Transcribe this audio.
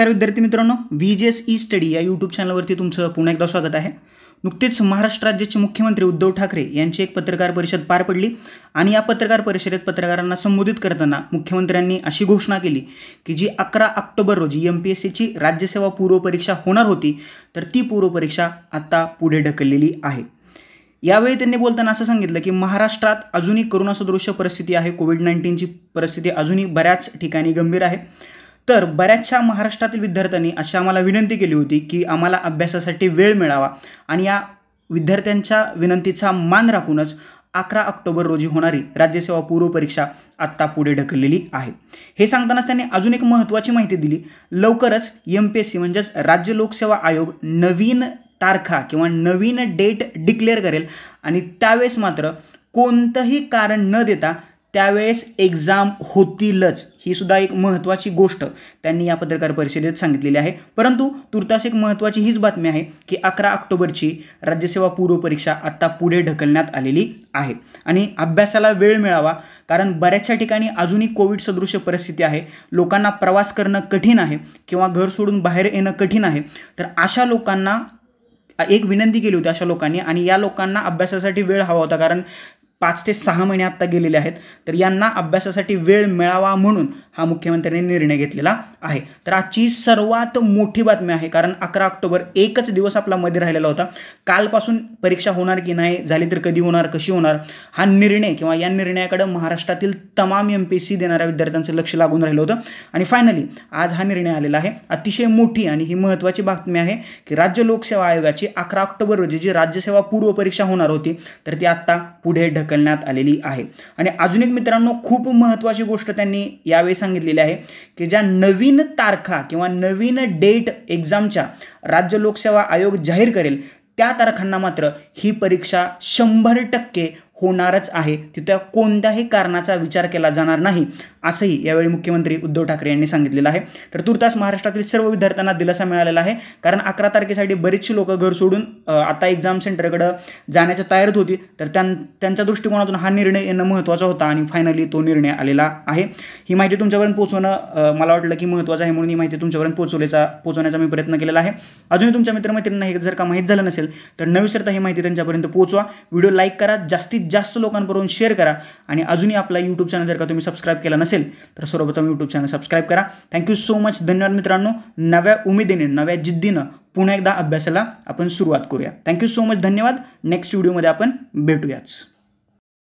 तर विद्यार्थी मित्रांनो V J S E study या यूट्यूब चॅनलवरती तुमचं पुन्हा एकदा स्वागत आहे नुकतेच महाराष्ट्र राज्याचे मुख्यमंत्री उद्धव ठाकरे यांची एक पत्रकार परिषद पार पडली आणि या पत्रकार परिषदेत पत्रकारांना संबोधित करताना मुख्यमंत्र्यांनी अशी घोषणा केली की जी अकरा ऑक्टोबर रोजी एम पी एस सीची राज्यसेवा पूर्वपरीक्षा होणार होती तर ती पूर्वपरीक्षा आता पुढे ढकललेली आहे यावेळी त्यांनी बोलताना असं सांगितलं की महाराष्ट्रात अजूनही कोरोना सदृश्य परिस्थिती आहे कोविड नाईन्टीनची परिस्थिती अजूनही बऱ्याच ठिकाणी गंभीर आहे तर बऱ्याचशा महाराष्ट्रातील विद्यार्थ्यांनी अशी आम्हाला विनंती केली होती की आम्हाला अभ्यासासाठी वेळ मिळावा आणि या विद्यार्थ्यांच्या विनंतीचा मान राखूनच अकरा ऑक्टोबर रोजी होणारी राज्यसेवा पूर्वपरीक्षा आत्ता पुढे ढकललेली आहे हे सांगतानाच त्यांनी अजून एक महत्त्वाची माहिती दिली लवकरच एम पी एस सी म्हणजेच राज्य लोकसेवा आयोग नवीन तारखा किंवा नवीन डेट डिक्लेअर करेल आणि त्यावेळेस मात्र कोणतंही कारण न देता त्यावेळेस एक्झाम होतीलच ही सुद्धा एक महत्त्वाची गोष्ट त्यांनी या पत्रकार परिषदेत सांगितलेली आहे परंतु तुर्तास एक महत्त्वाची हीच बातमी आहे की अकरा ऑक्टोबरची राज्यसेवा पूर्वपरीक्षा आत्ता पुढे ढकलण्यात आलेली आहे आणि अभ्यासाला वेळ मिळावा कारण बऱ्याचशा ठिकाणी अजूनही कोविड सदृश्य परिस्थिती आहे लोकांना प्रवास करणं कठीण आहे किंवा घर सोडून बाहेर येणं कठीण आहे तर अशा लोकांना एक विनंती केली होती अशा लोकांनी आणि या लोकांना अभ्यासासाठी वेळ हवा होता कारण पाच ते सहा महिने आत्ता गेलेले आहेत तर यांना अभ्यासासाठी वेळ मिळावा म्हणून हा मुख्यमंत्र्यांनी निर्णय घेतलेला आहे तर आजची सर्वात मोठी बातमी आहे कारण अकरा ऑक्टोबर एकच दिवस आपला मध्ये राहिलेला होता कालपासून परीक्षा होणार की नाही झाली तर कधी होणार कशी होणार हा निर्णय किंवा या निर्णयाकडे महाराष्ट्रातील तमाम एम पी सी देणाऱ्या विद्यार्थ्यांचं लक्ष लागून राहिलं होतं आणि फायनली आज हा निर्णय आलेला आहे अतिशय मोठी आणि ही महत्त्वाची बातमी आहे की राज्य लोकसेवा आयोगाची अकरा ऑक्टोबर रोजी जी राज्यसेवा पूर्व परीक्षा होणार होती तर ती आत्ता पुढे ढक करण्यात आलेली आहे आणि अजून एक मित्रांनो खूप महत्त्वाची गोष्ट त्यांनी यावेळी सांगितलेली आहे की ज्या नवीन तारखा किंवा नवीन डेट एक्झामच्या राज्य लोकसेवा आयोग जाहीर करेल त्या तारखांना मात्र ही परीक्षा शंभर टक्के होणारच आहे तिथं कोणत्याही कारणाचा विचार केला जाणार नाही असंही यावेळी मुख्यमंत्री उद्धव ठाकरे यांनी सांगितलेलं आहे तर तुर्तास महाराष्ट्रातील सर्व विद्यार्थ्यांना दिलासा मिळालेला आहे कारण अकरा तारखेसाठी बरीचशी लोकं घर सोडून आता एक्झाम सेंटरकडं जाण्याच्या तयारीत होती तर त्यांच्या दृष्टिकोनातून हा निर्णय येणं महत्त्वाचा होता आणि फायनली तो निर्णय आलेला आहे ही माहिती तुमच्यापर्यंत पोहोचवणं मला वाटलं की महत्त्वाचं आहे म्हणून ही माहिती तुमच्यापर्यंत पोहोचवल्याचा पोहोचवण्याचा मी प्रयत्न केलेला आहे अजूनही तुमच्या मित्रमैत्रिणींना हे जर का माहीत झालं नसेल तर नवीसरता ही माहिती त्यांच्यापर्यंत पोहोचवा व्हिडिओ लाईक करा जास्तीत जास्त लोकांपर्यंत शेअर करा आणि अजूनही आपला यूट्यूब चॅनल जर का तुम्ही सबस्क्राईब केला नसेल तर सर्वप्रथम यूट्यूब चॅनल सबस्क्राईब करा थँक्यू सो मच धन्यवाद मित्रांनो नव्या उमेदीने नव्या जिद्दीनं पुन्हा एकदा अभ्यासाला आपण सुरुवात करूया थँक्यू सो मच धन्यवाद नेक्स्ट व्हिडिओमध्ये आपण भेटूयाच